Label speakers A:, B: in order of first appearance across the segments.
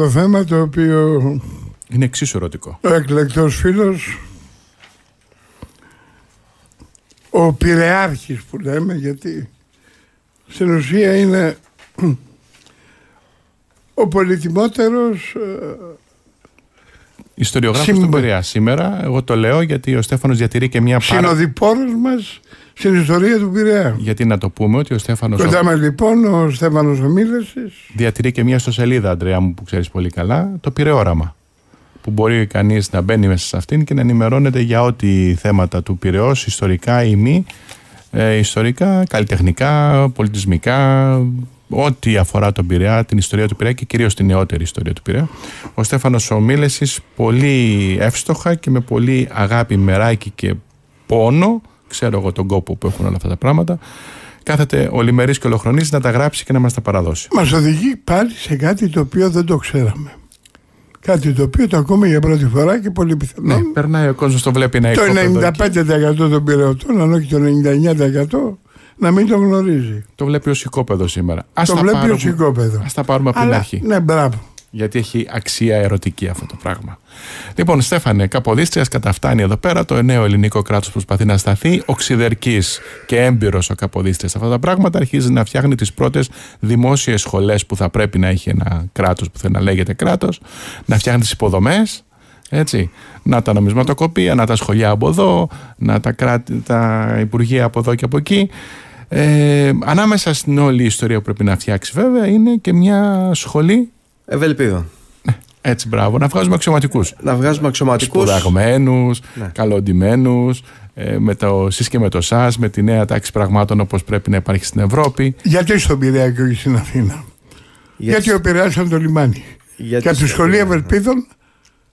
A: το θέμα το οποίο...
B: Είναι εξίσου ερωτικό.
A: Ο εκλεκτός φίλος, ο πειραιάρχης που λέμε, γιατί στην ουσία είναι ο πολυτιμότερος ε,
B: Ιστοριογράφος του Πειραιά σήμερα, εγώ το λέω γιατί ο Στέφανος διατηρεί και μια πάρα...
A: Συνοδοιπόρος μας στην ιστορία του Πειραιά.
B: Γιατί να το πούμε ότι ο Στέφανος. Κοντά
A: μας λοιπόν ο Στέφανος Ομίλεση.
B: Διατηρεί και μια σελίδα, Αντρέα μου, που ξέρεις πολύ καλά, το Πειραιόραμα. Που μπορεί κανείς να μπαίνει μέσα σε αυτήν και να ενημερώνεται για ό,τι θέματα του Πειραιό, ιστορικά ή μη, ε, ιστορικά, καλλιτεχνικά, πολιτισμικά, ό,τι αφορά τον Πειραιά, την ιστορία του Πειραιά και κυρίως την νεότερη ιστορία του Πειραιά. Ο Στέφανος Ομίλεση πολύ εύστοχα και με πολύ αγάπη, μεράκι και πόνο ξέρω εγώ τον κόπο που έχουν όλα αυτά τα πράγματα, κάθεται ολημερή και ολοχρονή να τα γράψει και να μας τα παραδώσει.
A: Μας οδηγεί πάλι σε κάτι το οποίο δεν το ξέραμε. Κάτι το οποίο το ακούμε για πρώτη φορά και πολύ πιθανό.
B: Ναι, περνάει ο κόσμος, το βλέπει να έχει. Το
A: 95% των πυρεωτών, αν όχι το 99%, να μην το γνωρίζει.
B: Το βλέπει ως οικόπεδο σήμερα.
A: Ας το βλέπει Ας τα πάρουμε από την αρχή. Ναι, μπράβο
B: γιατί έχει αξία ερωτική αυτό το πράγμα. Λοιπόν, Στέφανε, Καποδίστριας καταφτάνει εδώ πέρα. Το νέο ελληνικό κράτος προσπαθεί να σταθεί. Οξυδερκής και έμπειρος ο Καποδίστριας σε αυτά τα πράγματα αρχίζει να φτιάχνει τις πρώτες δημόσιες σχολές που θα πρέπει να έχει ένα κράτος που θέλει να λέγεται κράτος, να φτιάχνει τις υποδομές. Έτσι, να τα νομισματοκοπία, να τα σχολεία από εδώ, να τα, τα υπουργεία από εδώ και από εκεί. Ε, ανάμεσα στην όλη η ιστορία που πρέπει να φτιάξει βέβαια είναι και μια σχολή Ευελπίδων. Έτσι, μπράβο. Να βγάζουμε αξιωματικούς. Να βγάζουμε αξιωματικούς. Σπουδαγμένου, ναι. Ε, με το εσείς και με το εσά, με τη νέα τάξη πραγμάτων όπως πρέπει να υπάρχει στην Ευρώπη.
A: Γιατί στον Πειραιά όχι στην Αθήνα. Γιατί, ο Πειραιάς το λιμάνι. Γιατί και από τη σχολή Ευελπίδων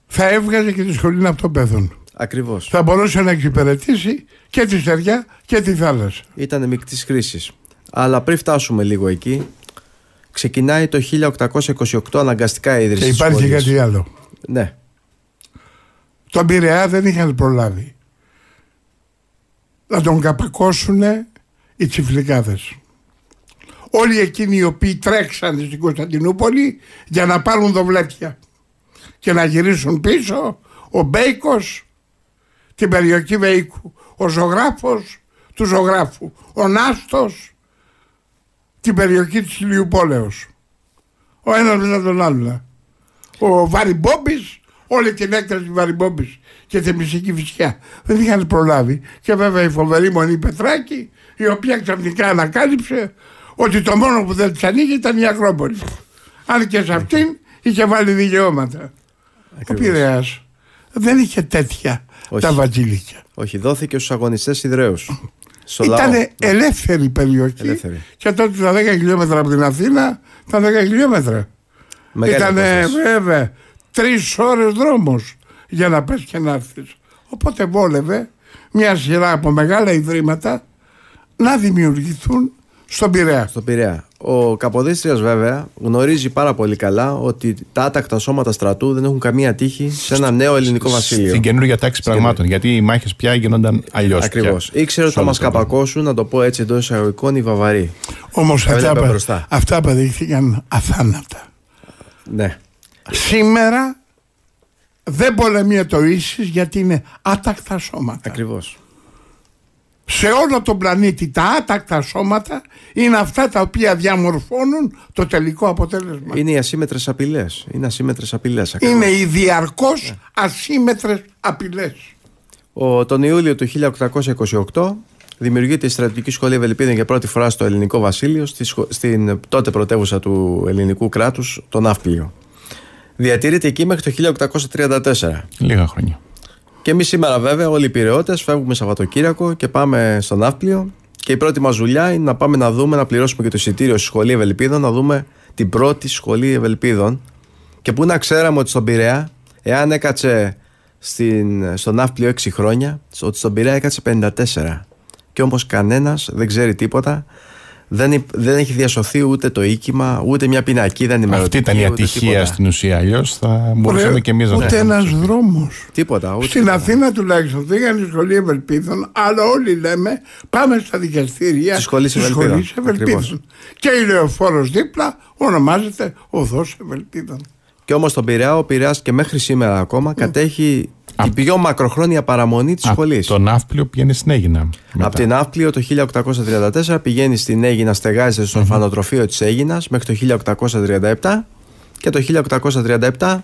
A: θα έβγαζε και τη σχολή Ναυτοπέδων. Ακριβώς. Θα μπορούσε να εξυπηρετήσει και τη στεριά και τη θάλασσα. Ήταν μεικτή κρίση. Αλλά πριν φτάσουμε λίγο εκεί,
C: ξεκινάει το 1828 αναγκαστικά η ίδρυση. Και υπάρχει κάτι
A: άλλο. Ναι. Τον Πειραιά δεν είχαν προλάβει. Να τον καπακώσουν οι τσιφλικάδες. Όλοι εκείνοι οι οποίοι τρέξαν στην Κωνσταντινούπολη για να πάρουν δοβλέτια και να γυρίσουν πίσω ο Μπέικος, την περιοχή Βέικου, ο ζωγράφος του ζωγράφου, ο Νάστος, την περιοχή της Λιουπόλεως. Ο ένας μετά τον άλλον. Ο Βαριμπόμπης, όλη την έκταση του Βαριμπόμπης και τη μυστική φυσιά. Δεν είχαν προλάβει. Και βέβαια η φοβερή Μονή Πετράκη, η οποία ξαφνικά ανακάλυψε ότι το μόνο που δεν της ανοίγει ήταν η Ακρόπολη. Αν και σε αυτήν είχε βάλει δικαιώματα. Ο Πειραιάς δεν είχε τέτοια Όχι. τα βατζιλίκια.
C: Όχι, δόθηκε στους αγωνιστές
A: ιδραίους. Ήταν ναι. ελεύθερη περιοχή. Ελεύθερη. Και τότε τα 10 χιλιόμετρα από την Αθήνα ήταν 10 χιλιόμετρα. Ήταν βέβαια τρεις ώρες δρόμος για να πας και να έρθεις. Οπότε βόλευε μια σειρά από μεγάλα ιδρύματα να δημιουργηθούν στον Πειραιά. Στον Πειραιά. Ο
C: Καποδίστριας, βέβαια, γνωρίζει πάρα πολύ καλά ότι τα άτακτα σώματα στρατού δεν έχουν καμία τύχη σε ένα νέο ελληνικό βασίλειο. Στην
B: καινούργια τάξη πραγμάτων. Γιατί οι μάχες πια γίνονταν αλλιώς. Ακριβώ.
C: Ήξερε ότι θα μα καπακώσουν, να το πω έτσι εντός εισαγωγικών, οι Βαβαροί.
A: Όμω αυτά, αυτά αποδείχθηκαν αθάνατα. Ναι. Σήμερα δεν πολεμεί το ίση γιατί είναι άτακτα σώματα. Ακριβώς σε όλο τον πλανήτη τα άτακτα σώματα είναι αυτά τα οποία διαμορφώνουν το τελικό αποτέλεσμα. Είναι οι ασύμετρες απειλές. Είναι ασύμετρες απειλές. Ακριβώς. Είναι οι διαρκώς yeah. ασύμετρες απειλές.
C: Ο, τον Ιούλιο του 1828 δημιουργείται η Στρατιωτική Σχολή Ευελπίδων για πρώτη φορά στο Ελληνικό Βασίλειο, στη, στην τότε πρωτεύουσα του ελληνικού κράτους, τον Ναύπλιο. Διατηρείται εκεί μέχρι το 1834.
B: Λίγα χρόνια.
C: Και εμείς σήμερα, βέβαια, όλοι οι πυρεώτε, φεύγουμε Σαββατοκύριακο και πάμε στο Ναύπλιο. Και η πρώτη μας δουλειά είναι να πάμε να δούμε, να πληρώσουμε και το εισιτήριο στη Σχολή Ευελπίδων, να δούμε την πρώτη Σχολή Ευελπίδων. Και πού να ξέραμε ότι στον Πειραιά, εάν έκατσε στην, στο Ναύπλιο 6 χρόνια, ότι στον Πειραιά έκατσε 54. Και όμως κανένας δεν ξέρει τίποτα δεν, δεν έχει διασωθεί ούτε το οίκημα, ούτε μια πινακή. Δεν είναι Αυτή ήταν η ατυχία στην ουσία. Αλλιώς θα μπορούσαμε και εμείς να Ούτε ένας
A: δρόμος.
C: Τίποτα. Ούτε στην
A: Αθήνα τουλάχιστον πήγαν οι σχολή Ευελπίδων, αλλά όλοι λέμε πάμε στα δικαστήρια. Στι σχολή Ευελπίδων. Και η λεωφόρος δίπλα ονομάζεται Οδός Ευελπίδων. Και όμως τον
C: Πειραιά, ο Πειραιά και μέχρι σήμερα ακόμα κατέχει Α, την πιο μακροχρόνια παραμονή της σχολή. Από τον Αύπλιο πηγαίνει στην Έγινα. Από την Αύπλιο το 1834 πηγαίνει στην Έγινα, στεγάζεται στο ορφανοτροφείο mm-hmm. της Έγινας μέχρι το 1837 και το 1837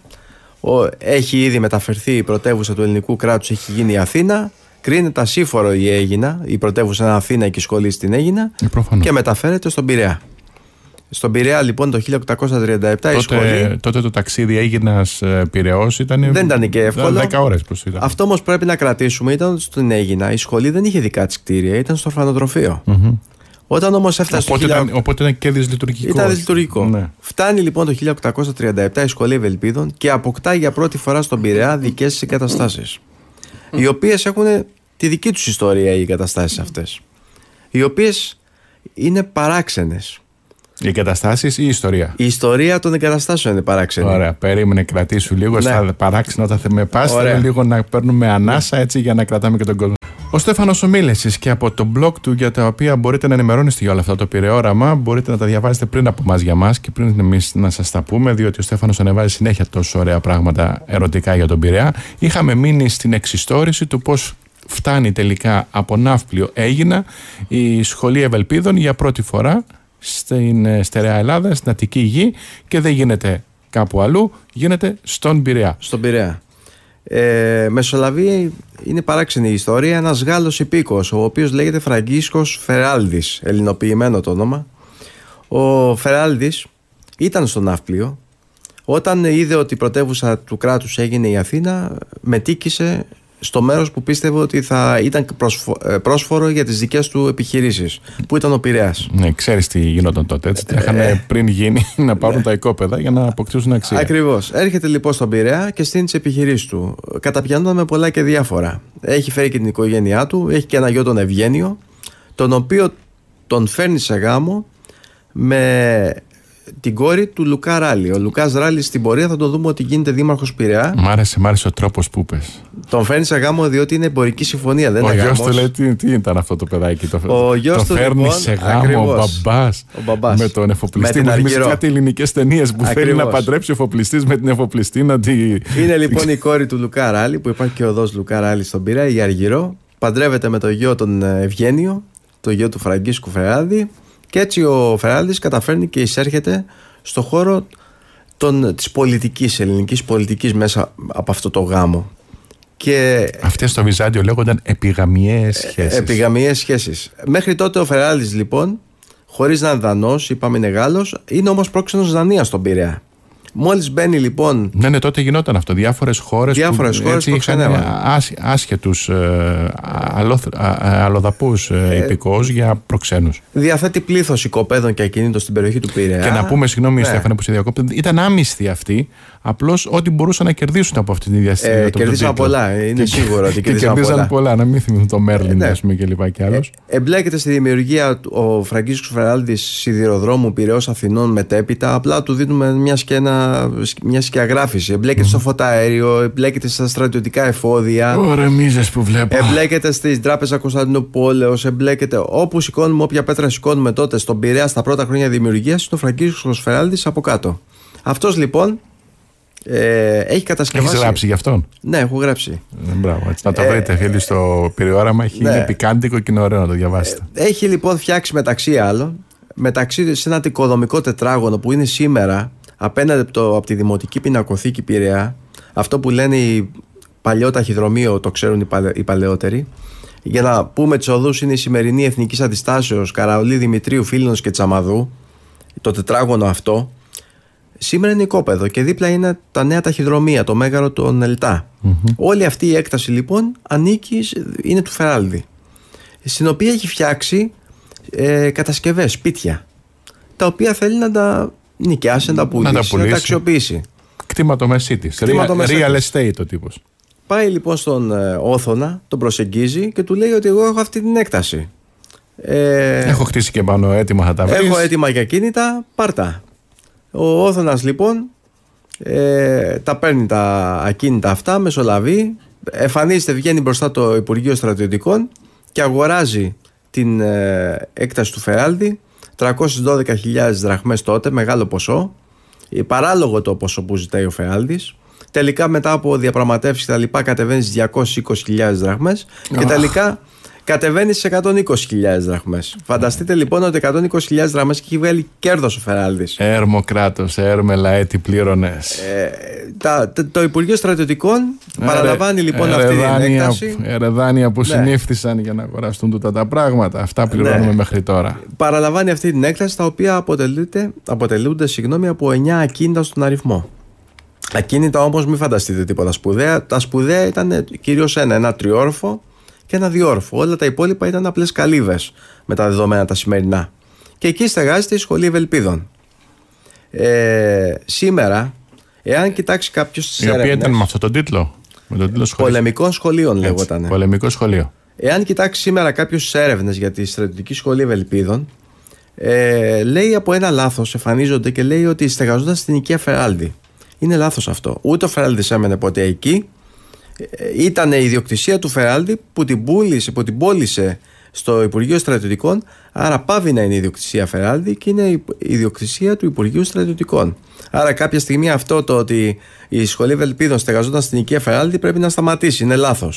C: ο, έχει ήδη μεταφερθεί η πρωτεύουσα του ελληνικού κράτους έχει γίνει η Αθήνα κρίνεται ασύφορο η Έγινα η πρωτεύουσα Αθήνα και η σχολή στην Έγινα ε, και μεταφέρεται στον Πειραιά στον Πειραιά λοιπόν το 1837 τότε, η σχολή.
B: Τότε το ταξίδι έγινας ε, Πειραιός ήταν. Δεν ήταν και εύκολο. 10 ώρε
C: Αυτό όμως πρέπει να κρατήσουμε ήταν ότι στην Έγινα Η σχολή δεν είχε δικά της κτίρια, ήταν στο φανοτροφείο Όταν όμως έφτασε. Οπότε, ήταν,
B: οπότε ήταν και δυσλειτουργικό. Ήταν
C: δυσλειτουργικό. Ναι. Φτάνει λοιπόν το 1837 η σχολή Ευελπίδων και αποκτά για πρώτη φορά στον Πειραιά δικές εγκαταστάσεις. Οι οποίες έχουν τη δική τους ιστορία οι εγκαταστάσεις αυτές. Οι οποίες είναι παράξενες οι εγκαταστάσεις ή η ιστορία. Η ιστορία των εγκαταστάσεων είναι παράξενη. Ωραία, περίμενε, κρατήσου λίγο. Ναι. Στα
B: παράξενα όταν θα με πας, λίγο να παίρνουμε ανάσα έτσι για να κρατάμε και τον κόσμο. Ο Στέφανος Ομίλεσης και από το blog του για τα οποία μπορείτε να ενημερώνεστε για όλα αυτά το πυρεόραμα, μπορείτε να τα διαβάζετε πριν από εμάς για μας και πριν εμείς να σας τα πούμε, διότι ο Στέφανος ανεβάζει συνέχεια τόσο ωραία πράγματα ερωτικά για τον Πειραιά. Είχαμε μείνει στην εξιστόρηση του πώς φτάνει τελικά από Ναύπλιο Έγινα η Σχολή Ευελπίδων για πρώτη φορά στην ε, στερεά Ελλάδα, στην Αττική Γη και δεν γίνεται κάπου αλλού, γίνεται στον Πειραιά. Στον
C: Πειραιά. Ε, Μεσολαβή είναι παράξενη η ιστορία. Ένας Γάλλος υπήκο, ο οποίος λέγεται Φραγκίσκος Φεράλδης, ελληνοποιημένο το όνομα. Ο Φεράλδης ήταν στον ναύπλιο. Όταν είδε ότι η πρωτεύουσα του κράτους έγινε η Αθήνα, μετήκησε στο μέρος που πίστευε ότι θα ήταν ε, πρόσφορο για τις δικές του επιχειρήσεις που ήταν ο Πειραιάς. Ναι, ξέρεις τι γινόταν τότε
B: έτσι, είχαν ε.
C: πριν γίνει να πάρουν ναι. τα οικόπεδα για να αποκτήσουν αξία. Ακριβώς. Έρχεται λοιπόν στον Πειραιά και στείνει τις επιχειρήσεις του. Καταπιανόταν με πολλά και διάφορα. Έχει φέρει και την οικογένειά του, έχει και ένα γιο τον Ευγένιο, τον οποίο τον φέρνει σε γάμο με την κόρη του Λουκά Ράλι. Ο Λουκάς Ράλι στην πορεία θα το δούμε ότι γίνεται δήμαρχος Πειραιά.
B: Μ' άρεσε, μ άρεσε ο τρόπος που πε.
C: Τον φέρνεις σε γάμο διότι είναι εμπορική συμφωνία. Δεν ο γιος του λέει
B: τι, τι, ήταν αυτό το παιδάκι. Το, ο το φέρνεις λοιπόν, σε γάμο ο μπαμπάς. Με τον εφοπλιστή. Με την κάτι ελληνικές
C: ταινίες που ακριβώς. θέλει να παντρέψει ο εφοπλιστής με την εφοπλιστή να τη. Είναι λοιπόν η κόρη του Λουκά Ράλι που υπάρχει και ο δός Λουκά Ράλι στον Πειραιά, η Αργυρό. Παντρεύεται με το γιο τον ε, Ευγένιο, το γιο του Φραγκίσκου Φεράδη και έτσι ο Φεράλδης καταφέρνει και εισέρχεται στο χώρο των, της πολιτικής, ελληνικής πολιτικής μέσα από αυτό το γάμο. Και... Αυτές στο Βυζάντιο λέγονταν επιγαμιές ε, σχέσεις. Επιγαμιές σχέσεις. Μέχρι τότε ο Φεράλδης λοιπόν, χωρίς να είναι δανός, είπαμε είναι Γάλλος, είναι όμως πρόξενος Δανίας στον Πειραιά. Μόλις μπαίνει λοιπόν. Ναι, ναι, τότε γινόταν αυτό. Διάφορες χώρες. που έτσι που είχαν ε,
B: άσχετους ε, αλλοδαπού ε, υπηκόους για προξένους.
C: Διαθέτει πλήθος οικοπαίδων και ακινήτων στην περιοχή
B: του Πειραιά. Και να πούμε, συγγνώμη, ναι. που σε διακόπτω. Ήταν άμυστη αυτή Απλώς ό,τι μπορούσαν να κερδίσουν από
C: αυτή τη διαστήρια. Ε, κερδίσαν πολλά, είναι σίγουρο ότι κερδίσαν, κερδίσαν πολλά.
B: πολλά. Να μην θυμηθούν το Μέρλιν, ε, ναι. πούμε, και λοιπά Ε,
C: εμπλέκεται στη δημιουργία ο Φραγκίσκος Φεράλδης σιδηροδρόμου Πυραιός Αθηνών μετέπειτα. Απλά του δίνουμε μια, σκένα, μια σκιαγράφηση. Εμπλέκεται mm. στο φωταέριο, εμπλέκεται στα στρατιωτικά εφόδια.
B: Ωραία, που βλέπω.
C: Εμπλέκεται στη τράπεζα Κωνσταντινούπολεως, εμπλέκεται όπου σηκώνουμε, όποια πέτρα σηκώνουμε τότε στον Πυραιά στα πρώτα χρόνια δημιουργίας, είναι ο Φραγκίσκος Φεράλδης από κάτω. Αυτός λοιπόν ε, έχει κατασκευάσει. Έχεις γράψει γι' αυτόν. Ναι, έχω γράψει. Ε,
B: μπράβο, έτσι. Να το ε, βρείτε, φίλοι, στο περιόραμα. Έχει, ναι. Είναι
C: πικάντικο και είναι ωραίο να το διαβάσετε. Ε, έχει λοιπόν φτιάξει μεταξύ άλλων, μεταξύ σε ένα οικοδομικό τετράγωνο που είναι σήμερα απέναντι από, το, από τη Δημοτική Πινακοθήκη Πειραιά, αυτό που λένε οι παλιό ταχυδρομείο, το ξέρουν οι, παλαι, οι παλαιότεροι. Για να πούμε τι οδούς είναι η σημερινή Εθνική Αντιστάσεως, Καραολί Δημητρίου, Φίλινος και Τσαμαδού, το τετράγωνο αυτό. Σήμερα είναι οικόπεδο και δίπλα είναι τα νέα ταχυδρομεία, το μέγαρο των ελτα Όλη αυτή η έκταση λοιπόν ανήκει, είναι του Φεράλδη. Στην οποία έχει φτιάξει ε, κατασκευές, σπίτια, τα οποία θέλει να τα νοικιάσει, να τα πουλήσει, να τα, πουλήσει. Να τα αξιοποιήσει. το μεσίτη. Real estate ο τύπος. Πάει λοιπόν στον ε, Όθωνα, τον προσεγγίζει και του λέει ότι εγώ έχω αυτή την έκταση. Ε, έχω χτίσει και πάνω έτοιμα θα τα βρεις. Έχω έτοιμα για κίνητα, πάρτα. Ο Όθωνας λοιπόν ε, τα παίρνει τα ακίνητα αυτά, μεσολαβεί, εμφανίζεται, βγαίνει μπροστά το Υπουργείο Στρατιωτικών και αγοράζει την ε, έκταση του Φεράλδη 312.000 δραχμές τότε, μεγάλο ποσό ε, παράλογο το ποσό που ζητάει ο Φεράλδης τελικά μετά από διαπραγματεύσεις τα λοιπά κατεβαίνεις στις 220.000 δραχμές και τελικά κατεβαίνεις σε 120.000 δραχμές. Φανταστείτε λοιπόν ότι 120.000 δραχμέ έχει βγάλει κέρδος ο Φεράλδης. Έρμο κράτος, έρμε λαέτη πλήρωνες. Ε, το Υπουργείο
B: Στρατιωτικών
C: ε, παραλαμβάνει λοιπόν αυτή την έκταση.
B: Ερεδάνια που ναι. συνήφθησαν για να αγοραστούν τούτα τα πράγματα. Αυτά πληρώνουμε ναι. μέχρι τώρα.
C: Παραλαμβάνει αυτή την έκταση, τα οποία αποτελούνται συγγνώμη, από 9 ακίνητα στον αριθμό. Ακίνητα όμως, μην φανταστείτε τίποτα σπουδαία. Τα σπουδαία ήταν ε, κυρίως ένα, ένα τριόρφο και ένα διόρφο. Όλα τα υπόλοιπα ήταν απλές καλύβες με τα δεδομένα τα σημερινά. Και εκεί στεγάζεται η Σχολή Ευελπίδων. Ε, σήμερα, εάν κοιτάξει κάποιος τις έρευνε. Η οποία ήταν με αυτόν τον τίτλο. Με τον τίτλο σχολείο. Πολεμικών σχολείων λέγονταν. Πολεμικό σχολείο. Εάν κοιτάξει σήμερα κάποιος τις έρευνες για τη στρατιωτική σχολή Ευελπίδων, ε, λέει από ένα λάθος, εμφανίζονται και λέει ότι στεγαζόταν στην οικία Φεράλδη. Είναι λάθος αυτό. Ούτε ο Φεράλδη έμενε ποτέ εκεί, ήταν η ιδιοκτησία του Φεράλδη που την πούλησε, στο Υπουργείο Στρατιωτικών, άρα πάβει να είναι η ιδιοκτησία Φεράλδη και είναι η ιδιοκτησία του Υπουργείου Στρατιωτικών. Άρα κάποια στιγμή αυτό το ότι η Σχολή Βελπίδων στεγαζόταν στην οικία Φεράλδη πρέπει να σταματήσει, λάθο.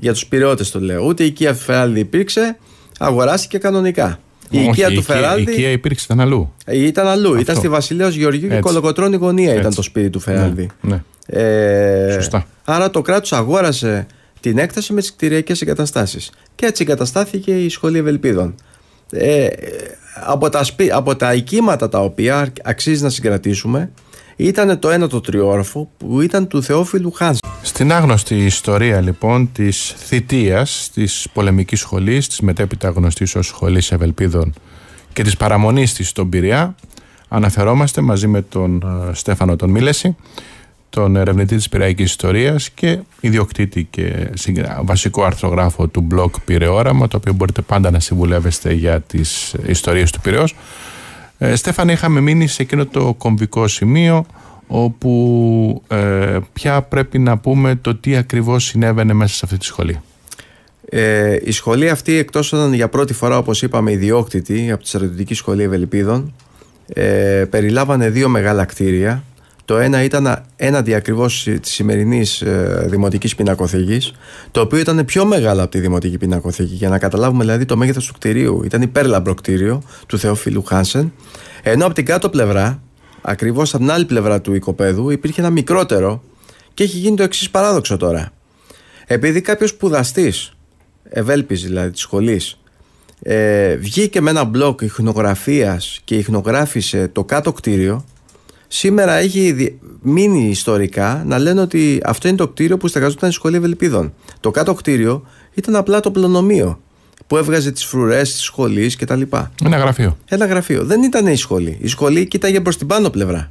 C: Για τους πυραιώτες το λέω. Ούτε η οικία Φεράλδη υπήρξε, αγοράστηκε κανονικά. Η οικία του η Η οικία
B: υπήρξε, ήταν αλλού.
C: Ήταν αλλού. Αυτό. Ήταν στη Βασιλέως Γεωργίου και κολοκοτρώνη γωνία ήταν το σπίτι του Φεράλδη. Ναι, ναι. Ε... Σωστά. Άρα το κράτος αγόρασε την έκταση με τις κτηριακές εγκαταστάσεις Και έτσι εγκαταστάθηκε η Σχολή Ευελπίδων. Ε, από, τα από τα οικήματα τα οποία αξίζει να συγκρατήσουμε ήταν το το τριόρφο που ήταν του Θεόφιλου Χάνς. Στην άγνωστη ιστορία λοιπόν της θητείας της πολεμικής σχολής,
B: της μετέπειτα γνωστής ως σχολής Ευελπίδων και της παραμονής της στον Πειραιά αναφερόμαστε μαζί με τον ε, Στέφανο τον Μίλεση τον ερευνητή της Πειραϊκής ιστορίας και ιδιοκτήτη και βασικό αρθρογράφο του blog Πειραιόραμα, το οποίο μπορείτε πάντα να συμβουλεύεστε για τις ιστορίες του Πυραιός. Ε, Στέφανε, είχαμε μείνει σε εκείνο το κομβικό σημείο όπου ε, πια πρέπει να πούμε το τι ακριβώς συνέβαινε μέσα σε αυτή τη σχολή.
C: Ε, η σχολή αυτή εκτός όταν για πρώτη φορά όπως είπαμε ιδιόκτητη από τη Στρατιωτική Σχολή Ευελπίδων ε, περιλάβανε δύο μεγάλα κτίρια το ένα ήταν ένα ακριβώς της σημερινής ε, δημοτικής πινακοθήκης, το οποίο ήταν πιο μεγάλο από τη δημοτική πινακοθήκη. Για να καταλάβουμε δηλαδή το μέγεθος του κτηρίου. Ήταν υπέρλαμπρο κτίριο του Θεόφιλου Χάνσεν. Ενώ από την κάτω πλευρά, ακριβώς από την άλλη πλευρά του οικοπαίδου, υπήρχε ένα μικρότερο και έχει γίνει το εξής παράδοξο τώρα. Επειδή κάποιος σπουδαστής, ευέλπης δηλαδή της σχολής, ε, βγήκε με ένα μπλοκ ηχνογραφίας και ιχνογράφησε το κάτω κτίριο, σήμερα έχει μείνει ιστορικά να λένε ότι αυτό είναι το κτίριο που στεγαζόταν η Σχολή Ευελπίδων. Το κάτω κτίριο ήταν απλά το πλονομείο που έβγαζε τις φρουρές της σχολής λοιπά. Ένα γραφείο. Ένα γραφείο. Δεν ήταν η σχολή. Η σχολή κοίταγε προς την πάνω πλευρά.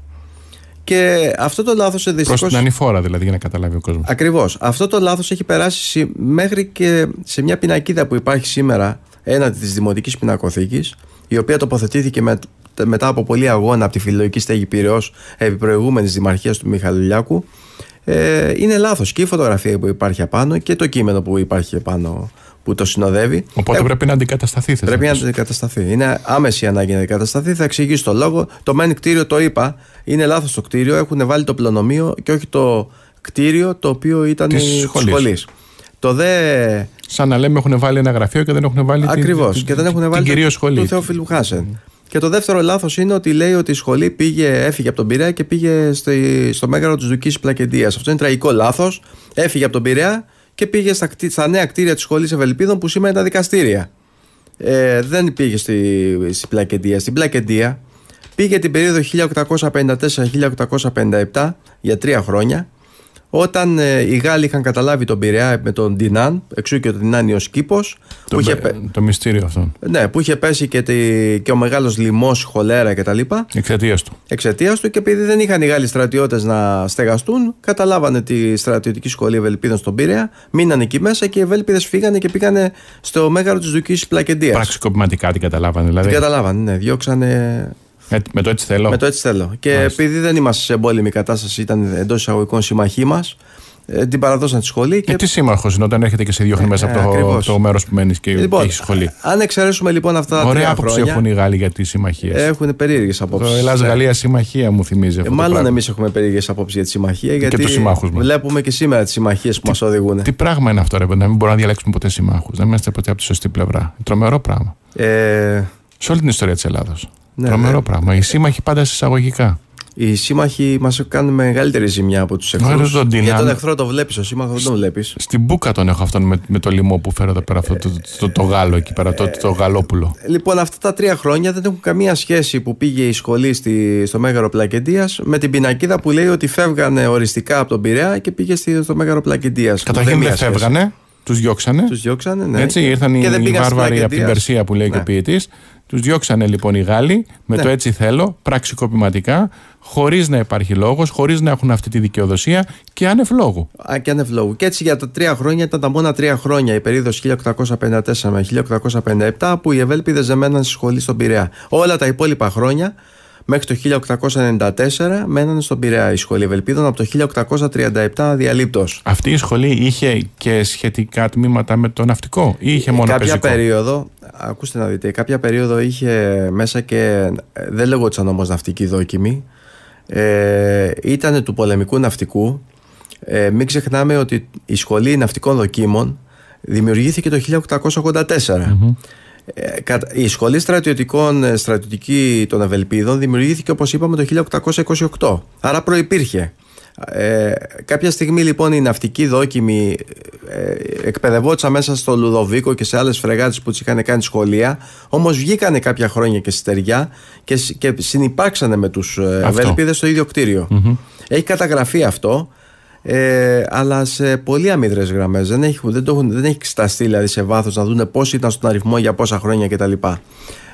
C: Και αυτό το λάθος δυστυχώ. Προ την ανηφόρα δηλαδή για να καταλάβει ο κόσμος. Ακριβώς. Αυτό το λάθος έχει περάσει μέχρι και σε μια πινακίδα που υπάρχει σήμερα έναντι της Δημοτικής Πινακοθήκης, η οποία τοποθετήθηκε με μετά από πολύ αγώνα από τη φιλολογική στέγη Πυραιός επί προηγούμενης δημαρχίας του Μιχαλουλιάκου ε, είναι λάθος και η φωτογραφία που υπάρχει απάνω και το κείμενο που υπάρχει επάνω που το συνοδεύει. Οπότε ε, πρέπει να αντικατασταθεί. πρέπει να, αντικατασταθεί. Είναι άμεση ανάγκη να αντικατασταθεί. Θα εξηγήσω το λόγο. Το μεν κτίριο το είπα. Είναι λάθος το κτίριο. Έχουν βάλει το πλονομείο και όχι το κτίριο το οποίο ήταν της σχολή. Το δε.
B: Σαν να λέμε έχουν βάλει ένα γραφείο και δεν έχουν
C: βάλει Ακριβώ και δεν έχουν βάλει την σχολή. Του Θεόφιλου Χάσεν. Και το δεύτερο λάθος είναι ότι λέει ότι η σχολή πήγε, έφυγε από τον Πειραιά και πήγε στο μέγαρο της Δουκής Πλακεντίας. Αυτό είναι τραγικό λάθος. Έφυγε από τον Πειραιά και πήγε στα, στα νέα κτίρια της σχολής Ευελπίδων που σήμερα είναι τα δικαστήρια. Ε, δεν πήγε στη, στη Πλακεντία. Στην Πλακεντία πήγε την περίοδο 1854-1857 για τρία χρόνια όταν ε, οι Γάλλοι είχαν καταλάβει τον Πειραιά με τον Ντινάν, εξού και ο Ντινάνιο κήπο. Το,
B: το μυστήριο αυτό.
C: Ναι, που είχε πέσει και, τη, ο μεγάλος λοιμός, χολέρα κτλ. Εξαιτίας του. Εξαιτίας του και επειδή δεν είχαν οι Γάλλοι στρατιώτες να στεγαστούν, καταλάβανε τη στρατιωτική σχολή Ευελπίδων στον Πειραιά, μείναν εκεί μέσα και οι Ευελπίδε φύγανε και πήγανε στο μέγαρο της Δουκής Πλακεντίας. Πραξικοπηματικά την καταλάβανε δηλαδή. Την καταλάβανε, ναι, διώξανε ε, με το έτσι θέλω. Με το έτσι θέλω. Και Άραστε. επειδή δεν είμαστε σε εμπόλεμη κατάσταση, ήταν εντός εισαγωγικών συμμαχοί μας, ε, την παραδώσαν τη σχολή. Ε, και... Ε, τι σύμμαχος είναι όταν έρχεται και σε διώχνει ε, μέσα από το, το μέρος που μένεις και λοιπόν, έχεις σχολή. Αν εξαιρέσουμε λοιπόν αυτά τα Ωραία άποψη χρόνια, έχουν οι Γάλλοι για τις συμμαχίες. Έχουν περίεργε απόψει. Το Ελλάδα-Γαλλία συμμαχία μου θυμίζει αυτό. Ε, μάλλον εμείς έχουμε περίεργες απόψεις για τη συμμαχία. Γιατί και τους συμμάχους μας. Βλέπουμε και
B: σήμερα τις συμμαχίες που μα οδηγούν. Τι πράγμα είναι αυτό, ρε να μην μπορούμε να διαλέξουμε ποτέ συμμάχους. Να είμαστε ποτέ από τη σωστή πλευρά. Τρομερό πράγμα.
C: Σε όλη την ιστορία της
B: Ελλάδος. Ναι, Τρομερό ναι. πράγμα. Οι σύμμαχοι πάντα
C: σε εισαγωγικά. Οι σύμμαχοι μας κάνουν μεγαλύτερη ζημιά από τους εχθρούς. Για τον εχθρό
B: το βλέπεις, ο σύμμαχο δεν τον βλέπεις. Στην μπουκα τον έχω αυτόν με, με το λοιμό που φέρω εδώ πέρα, το, το, γάλο εκεί πέρα, το, γαλόπουλο.
C: Ε, λοιπόν, αυτά τα τρία χρόνια δεν έχουν καμία σχέση που πήγε η σχολή στη, στο Μέγαρο Πλακεντίας με την πινακίδα που λέει ότι φεύγανε οριστικά από τον Πειραιά και πήγε στο Μέγαρο Πλακεντίας. Καταρχήν δεν φεύγανε.
B: Τους διώξανε. Τους διώξανε ναι. Έτσι, ήρθαν και οι, οι βάρβαροι από την Περσία που λέει ναι. και ο ναι. ποιητής. Τους διώξανε λοιπόν οι Γάλλοι με ναι. το έτσι θέλω,
C: πραξικοπηματικά, χωρίς να υπάρχει λόγος, χωρίς να έχουν αυτή τη δικαιοδοσία και άνευ λόγου. Α, και άνευ λόγου. Και έτσι για τα τρία χρόνια ήταν τα μόνα τρία χρόνια, η περίοδος 1854 με 1857, που οι Ευέλπιδες ζεμέναν στη σχολή στον Πειραιά. Όλα τα υπόλοιπα χρόνια μέχρι το 1894 μένανε στον Πειραιά η σχολή Ευελπίδων από το 1837 διαλύπτω.
B: Αυτή η σχολή είχε και σχετικά τμήματα με το ναυτικό ή είχε μόνο κάποια περίοδο,
C: ακούστε να δείτε, κάποια περίοδο είχε μέσα και ε, δεν λεγόταν όμως ναυτική δόκιμη ε, ήταν του πολεμικού ναυτικού ε, μην ξεχνάμε ότι η σχολή ναυτικών δοκίμων δημιουργήθηκε το 1884 ε, η Σχολή Στρατιωτικών ε, Στρατιωτική των Ευελπίδων δημιουργήθηκε όπως είπαμε το 1828, άρα προϋπήρχε. Ε, κάποια στιγμή λοιπόν οι ναυτικοί δόκιμη ε, ε μέσα στο Λουδοβίκο και σε άλλες φρεγάτες που τις είχαν κάνει σχολεία όμως βγήκανε κάποια χρόνια και στη στεριά και, και με τους ευέλπιδες στο ίδιο Έχει καταγραφεί αυτό ε, αλλά σε πολύ αμυδρέ γραμμές. Δεν, έχει, δεν, εξεταστεί δηλαδή, σε βάθος να δουν πώς ήταν στον αριθμό για πόσα χρόνια κτλ.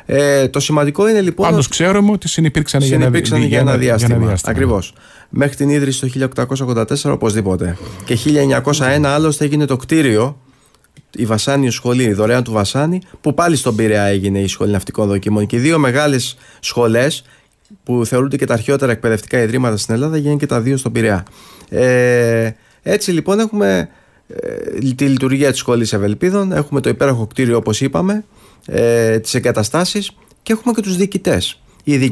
C: Ε, το σημαντικό είναι λοιπόν. Πάντως ξέρουμε ότι συνεπήρξαν για, ένα, για, διάστημα. Για ένα διάστημα. Ακριβώς. Μέχρι την ίδρυση το 1884 οπωσδήποτε. Και 1901 άλλωστε έγινε το κτίριο η Βασάνιο Σχολή, δωρεάν του Βασάνι που πάλι στον Πειραιά έγινε η Σχολή Ναυτικών Δοκιμών. Και δύο μεγάλες σχολές που θεωρούνται και τα αρχαιότερα εκπαιδευτικά ιδρύματα στην Ελλάδα γίνανε και τα δύο στον Πειραιά. Ε, έτσι λοιπόν έχουμε ε, τη λειτουργία της σχολής Ευελπίδων, έχουμε το υπέροχο κτίριο όπως είπαμε, ε, τις εγκαταστάσεις και έχουμε και τους διοικητές.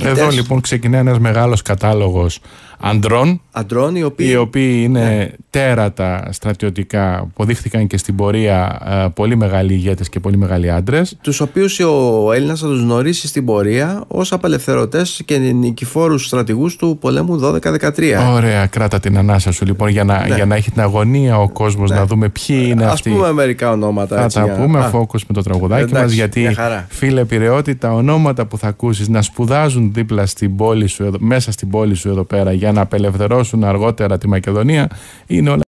C: Εδώ λοιπόν ξεκινά
B: ένας μεγάλος κατάλογος αντρών, αντρών οι, οποίοι... οι οποίοι είναι ναι. τέρατα στρατιωτικά, που δείχθηκαν και στην πορεία ε, πολύ μεγάλοι ηγέτες και πολύ μεγάλοι
C: άντρες. Τους οποίους ο Έλληνας θα τους γνωρίσει στην πορεία ως απελευθερωτές και νικηφόρους στρατηγούς του πολέμου 12-13.
B: Ωραία, κράτα την ανάσα σου λοιπόν για να, ναι. για να έχει την αγωνία ο κόσμος ναι. να δούμε ποιοι ε, είναι Ας αυτοί. Ας πούμε
C: μερικά ονόματα. Θα έτσι, τα πούμε, α,
B: με το τραγουδάκι Εντάξει, μας γιατί φίλε πυρεότητα, ονόματα που θα ακούσεις να σπουδά δίπλα στην πόλη σου, μέσα στην πόλη σου εδώ πέρα για να απελευθερώσουν αργότερα τη Μακεδονία είναι όλα.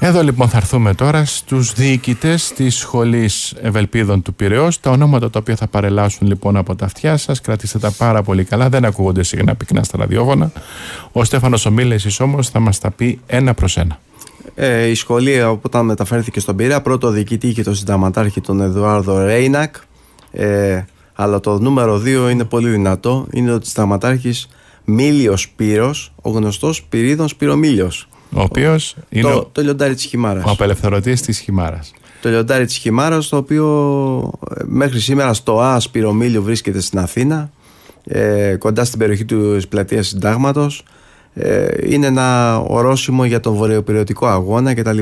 B: Εδώ λοιπόν θα έρθουμε τώρα στους διοικητές της Σχολής Ευελπίδων του Πυραιός. Τα ονόματα τα οποία θα παρελάσουν λοιπόν από τα αυτιά σας, κρατήστε τα πάρα πολύ καλά, δεν ακούγονται συχνά πυκνά στα ραδιόφωνα. Ο Στέφανος Ομίλεσης όμως θα μας τα πει ένα προς ένα.
C: Ε, η σχολή όταν μεταφέρθηκε στον Πειραιά πρώτο διοικητή είχε τον συνταγματάρχη τον Εδουάρδο Ρέινακ ε, αλλά το νούμερο 2 είναι πολύ δυνατό. Είναι ότι σταματάρχης Μίλιος Πύρος, ο γνωστός Πυρίδων Σπυρομίλιος. Ο οποίος είναι. Το, το λιοντάρι της Χιμάρας. Ο
B: απελευθερωτής
C: της Χιμάρας. Το λιοντάρι της Χιμάρας, το οποίο ε, μέχρι σήμερα στο Α Σπυρομίλιο βρίσκεται στην Αθήνα, ε, κοντά στην περιοχή του πλατείας Συντάγματος. Ε, είναι ένα ορόσημο για τον βορειοπυριωτικό αγώνα κτλ.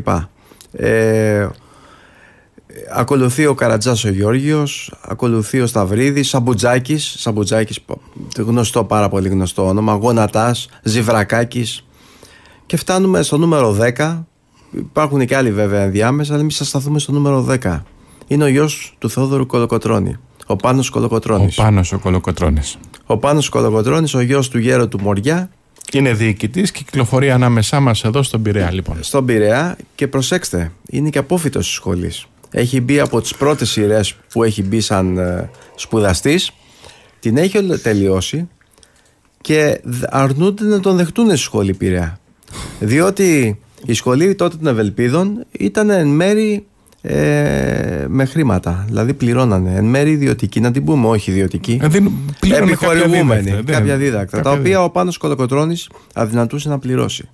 C: Ε, ακολουθεί ο Καρατζάς ο Γιώργιος, ακολουθεί ο Σταυρίδης, Σαμπουτζάκης, Σαμπουτζάκης γνωστό πάρα πολύ γνωστό όνομα, Γονατάς, Ζιβρακάκης και φτάνουμε στο νούμερο 10, υπάρχουν και άλλοι βέβαια ενδιάμεσα, αλλά εμείς θα σταθούμε στο νούμερο 10. Είναι ο γιος του Θεόδωρου Κολοκοτρώνη, ο Πάνος Κολοκοτρώνης. Ο Πάνος ο Κολοκοτρώνης. Ο Πάνος Κολοκοτρώνης, ο γιος του
B: Γέρο του Μοριά, είναι διοικητής και κυκλοφορεί ανάμεσά μας εδώ στον Πειραιά, λοιπόν.
C: Στον Πειραιά και προσέξτε, είναι και απόφυτος της σχολής. Έχει μπει από τις πρώτες σειρές που έχει μπει σαν ε, σπουδαστής. Την έχει τελειώσει και αρνούνται να τον δεχτούν στη σχολή Πειραιά. Διότι η σχολή τότε των Ευελπίδων ήταν εν μέρη ε, με χρήματα. Δηλαδή πληρώνανε. Εν μέρη ιδιωτική, να την πούμε, όχι ιδιωτική. Ε, Επιχορηγούμενη. Κάποια δίδακτα τα οποία ο Πάνος Κολοκοτρώνης αδυνατούσε να πληρώσει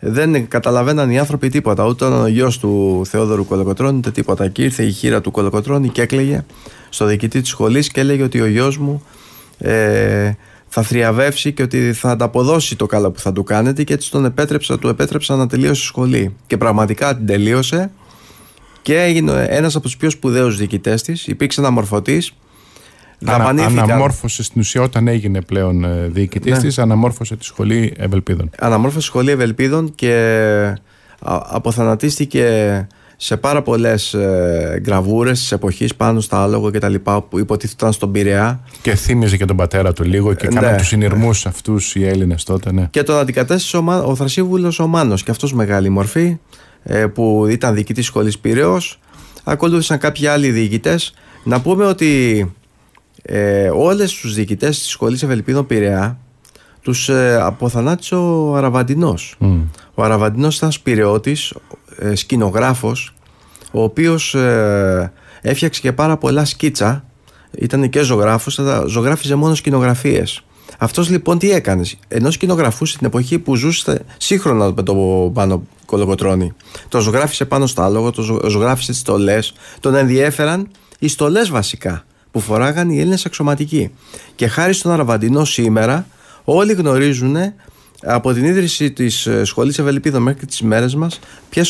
C: δεν καταλαβαίναν οι άνθρωποι τίποτα. Ούτε ο γιος του Θεόδωρου Κολοκοτρώνη, ούτε τίποτα. Και ήρθε η χείρα του Κολοκοτρώνη και έκλαιγε στο διοικητή της σχολής και έλεγε ότι ο γιος μου ε, θα θριαβεύσει και ότι θα ανταποδώσει το καλό που θα του κάνετε. Και έτσι τον επέτρεψα, του επέτρεψα να τελειώσει σχολή. Και πραγματικά την τελείωσε και έγινε ένας από τους πιο σπουδαίους διοικητές της. Υπήρξε ένα μορφωτής αναμόρφωσε
B: στην ουσία όταν έγινε πλέον ε, διοικητής ναι. της, αναμόρφωσε τη σχολή Ευελπίδων.
C: Αναμόρφωσε τη σχολή Ευελπίδων και αποθανατίστηκε σε πάρα πολλές ε, γραβούρες της εποχής πάνω στα άλογα και τα λοιπά που υποτίθεται στον Πειραιά. Και θύμιζε και τον πατέρα του λίγο και ε, κάναν ναι. τους συνειρμούς αυτούς οι Έλληνες τότε. Ναι. Και τον αντικατέστησε ο, ο Θρασίβουλος ο Μάνος και αυτός μεγάλη μορφή που ήταν διοικητής σχολής Πειραιός. Ακολούθησαν κάποιοι άλλοι διοικητές. Να πούμε ότι ε, όλες τους διοικητές της σχολής Ευελπίνων Πειραιά τους ε, αποθανάτησε ο Αραβαντινός. Ο Αραβαντινός ήταν σπηρεώτης, ε, σκηνογράφος, ο οποίος ε, έφτιαξε και πάρα πολλά σκίτσα, ήταν και ζωγράφος, αλλά ζωγράφιζε μόνο σκηνογραφίες. Αυτός λοιπόν τι έκανε, ενώ σκηνογραφούσε την εποχή που ζούσε σύγχρονα με το πάνω κολοκοτρόνη. Το ζωγράφισε πάνω στο άλογο, το ζωγράφισε τις στολές, τον ενδιέφεραν οι στολές βασικά που φοράγαν οι Έλληνες αξιωματικοί. Και χάρη στον Αραβαντινό σήμερα όλοι γνωρίζουν ε, από την ίδρυση της ε, σχολής Ευελπίδων μέχρι τις μέρες μας, ποιες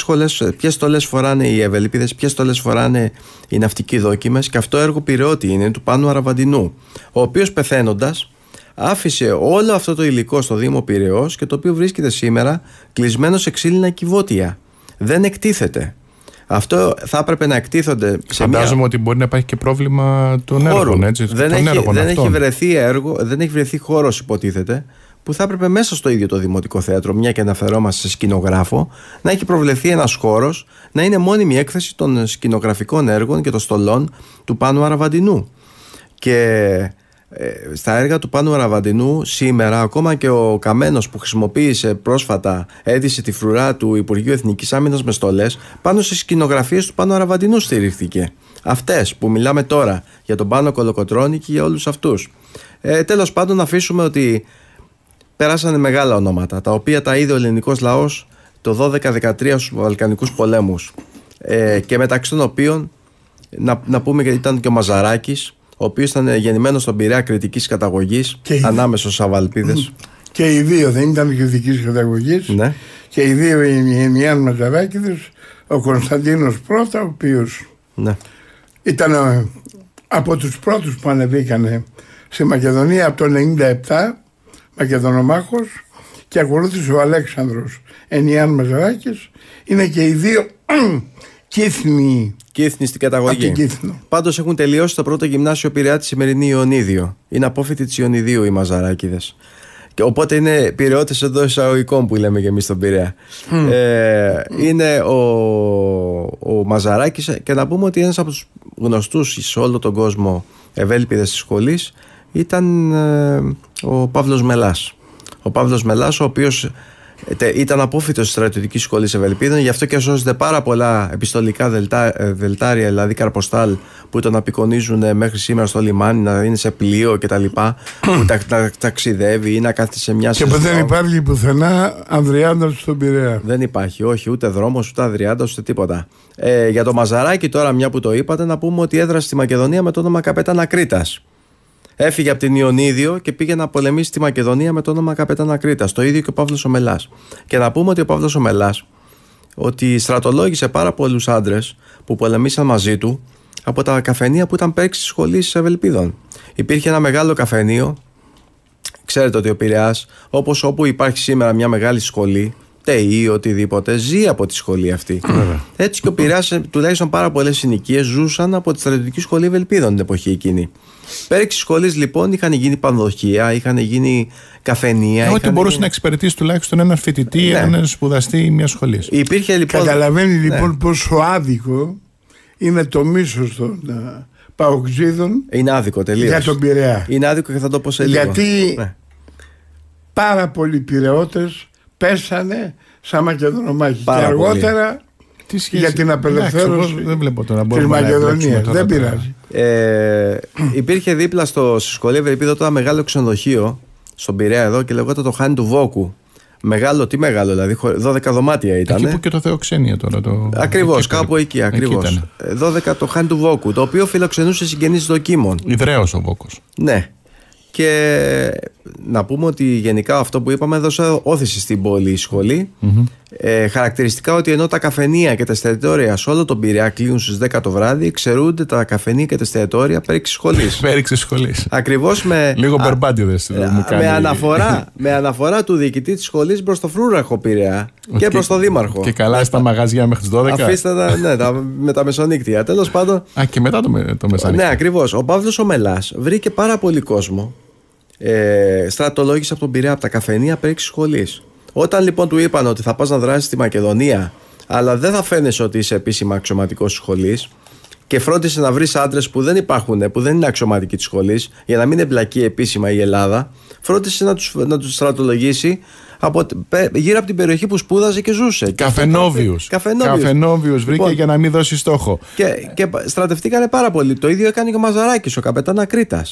C: ποιες ε, στολές φοράνε οι Ευελπίδε, ποιες στολές φοράνε οι ναυτικοί δόκιμες, και αυτό έργο πυρεώτη είναι του Πάνου Αραβαντινού, ο οποίος πεθαίνοντας άφησε όλο αυτό το υλικό στο Δήμο Πυραιός και το οποίο βρίσκεται σήμερα κλεισμένο σε ξύλινα κυβότια. Δεν εκτίθεται. Αυτό θα έπρεπε να εκτίθονται σε Φαντάζομαι ότι μπορεί να υπάρχει και
B: πρόβλημα των έργων. Έτσι, δεν, των έχει, δεν, έχει βρεθεί
C: έργο, δεν έχει βρεθεί χώρος, υποτίθεται, που θα έπρεπε μέσα στο ίδιο το Δημοτικό Θέατρο, μια και αναφερόμαστε σε σκηνογράφο, να έχει προβλεφθεί ένας χώρος να είναι μόνιμη έκθεση των σκηνογραφικών έργων και των στολών του Πάνου Αραβαντινού. Και ε, στα έργα του Πάνου Αραβαντινού σήμερα ακόμα και ο Καμένος που χρησιμοποίησε πρόσφατα έδισε τη φρουρά του Υπουργείου Εθνικής Άμυνας με στολές πάνω στις σκηνογραφίες του Πάνου Αραβαντινού στηρίχθηκε αυτές που μιλάμε τώρα για τον Πάνο Κολοκοτρώνη και για όλους αυτούς ε, τέλος πάντων να αφήσουμε ότι περάσανε μεγάλα ονόματα τα οποία τα είδε ο ελληνικός λαός το 12-13 στους Βαλκανικούς πολέμους ε, και μεταξύ των οποίων να, να πούμε γιατί ήταν και ο Μαζαράκης ο οποίος ήταν ε, γεννημένος στον Πειραιά κριτικής καταγωγής, ανάμεσα στους Αβαλπίδε.
A: Και οι δύο δεν ήταν κριτικής καταγωγής. Ναι. Και οι δύο Ενιάν Μαζαράκηδε, ο Κωνσταντίνος πρώτα, ο οποίος ναι. ήταν ε, από τους πρώτους που ανεβήκανε στη Μακεδονία από το 97, Μακεδονομάχος και ακολούθησε ο Αλέξανδρος Ενιάν Μαζαράκης είναι και οι δύο Κύθνη. Κύθνη στην καταγωγή. Πάντως έχουν
C: τελειώσει το πρώτο γυμνάσιο Πειραιά τη σημερινή Ιωνίδιο. Είναι απόφοιτοι της Ιωνιδίου οι Μαζαράκιδε. οπότε είναι πυρεώτε εδώ εισαγωγικών που λέμε και εμείς στον Πειραιά. Hm. Ε, είναι ο, ο Μαζαράκης και να πούμε ότι ένας από τους γνωστούς σε όλο τον κόσμο ευέλπιδες της σχολής ήταν ε, ο Παύλος Μελάς. Ο Παύλος Μελάς, ο οποίος ε, ήταν απόφυτος της στρατιωτικής σχολής Ευελπίδων, γι' αυτό και σώζονται πάρα πολλά επιστολικά δελτά, ε, δελτάρια, δηλαδή καρποστάλ, που τον απεικονίζουν ε, μέχρι σήμερα στο λιμάνι, να είναι σε πλοίο κτλ. που τα, ταξιδεύει ή να κάθεται σε μια σειρά. Και που δεν
A: υπάρχει πουθενά Ανδριάντας στον Πειραιά. Δεν υπάρχει, όχι, ούτε δρόμος,
C: ούτε Ανδριάντας, ούτε τίποτα. Ε, για το Μαζαράκι, τώρα μια που το είπατε, να πούμε ότι έδρασε στη Μακεδονία με το όνομα Καπετάνα Κρήτα. Έφυγε από την Ιωνίδιο και πήγε να πολεμήσει τη Μακεδονία με το όνομα Καπετάνα Κρήτα. Το ίδιο και ο Παύλος Ομελάς. Και να πούμε ότι ο Παύλος Ομελάς ότι στρατολόγησε πάρα πολλούς άντρες που πολεμήσαν μαζί του από τα καφενεία που ήταν παίξει σχολή Ευελπίδων. Υπήρχε ένα μεγάλο καφενείο. Ξέρετε ότι ο Πειραιάς, όπως όπου υπάρχει σήμερα μια μεγάλη σχολή, ή οτιδήποτε, ζει από τη σχολή αυτή. Έτσι και ο Πειρά, τουλάχιστον πάρα πολλές συνοικίες ζούσαν από τη στρατιωτική σχολή Ευελπίδων την εποχή εκείνη. Πέρυξη σχολή λοιπόν είχαν γίνει πανδοχεία, είχαν γίνει
A: καφενεία. Ό,τι είχαν... μπορούσε να
B: εξυπηρετήσει τουλάχιστον ένα φοιτητή, ναι. ένα σπουδαστή μια σχολή.
A: Υπήρχε λοιπόν. Καταλαβαίνει ναι. λοιπόν ναι. πόσο άδικο είναι το μίσος των ε, Παοξίδων.
C: Είναι άδικο τελείως. Για τον Πειραιά. Είναι άδικο και θα το
A: πω σε λίγο. Γιατί ναι. πάρα πολλοί Πειραιώτες πέσανε σαν Μακεδονομάχοι. Και αργότερα για την απελευθέρωση δεν βλέπω τώρα, της Μακεδονίας. Δεν πειράζει.
C: Ε, υπήρχε δίπλα στο σχολείο Ευελπίδωτο ένα μεγάλο ξενοδοχείο στον Πειραιά εδώ και λεγόταν το Χάνι του Βόκου. Μεγάλο, τι μεγάλο, δηλαδή 12 δωμάτια ήταν. Εκεί που
B: και το Θεοξένια τώρα. Το... Ακριβώς, κάπου εκεί, ακριβώ.
C: 12 ε, το Χάνι του Βόκου, το οποίο φιλοξενούσε συγγενείς δοκίμων. Ιδραίος ο Βόκος. Ναι. Και να πούμε ότι γενικά αυτό που είπαμε έδωσε όθηση στην πολύ σχολη ε, χαρακτηριστικά ότι ενώ τα καφενεία και τα εστιατόρια σε όλο τον Πειραιά κλείνουν στι 10 το βράδυ, ξερούνται τα καφενεία και τα εστιατόρια πέριξη σχολή. πέριξη σχολή. Ακριβώς με. Λίγο ε, Με, αναφορά, με αναφορά του διοικητή της σχολής προς το φρούραχο Πειραιά και προς το Δήμαρχο. Και καλά στα
B: μαγαζιά μέχρι τις 12. Αφήστε
C: τα, ναι, τα, με τα μεσονύκτια. Τέλος πάντων. Α, και μετά το, το Ναι, ακριβώς. Ο Παύλος ο Μελάς βρήκε πάρα πολύ κόσμο. Ε, στρατολόγησε από τον Πειραιά από τα καφενεία πέριξη σχολή. Όταν λοιπόν του είπαν ότι θα πας να δράσεις στη Μακεδονία, αλλά δεν θα φαίνεσαι ότι είσαι επίσημα αξιωματικός της σχολής, και φρόντισε να βρεις άντρες που δεν υπάρχουν, που δεν είναι αξιωματικοί της σχολής, για να μην εμπλακεί επίσημα η Ελλάδα, φρόντισε να τους να τους στρατολογήσει από, γύρω από την περιοχή που σπούδαζε και ζούσε. Καφενόβιους. Καφενόβιους βρήκε λοιπόν, για να μην δώσει στόχο. Και, και στρατευτήκανε πάρα πολύ. Το ίδιο έκανε και ο Μαζαράκης, ο καπετάνα Κρήτα.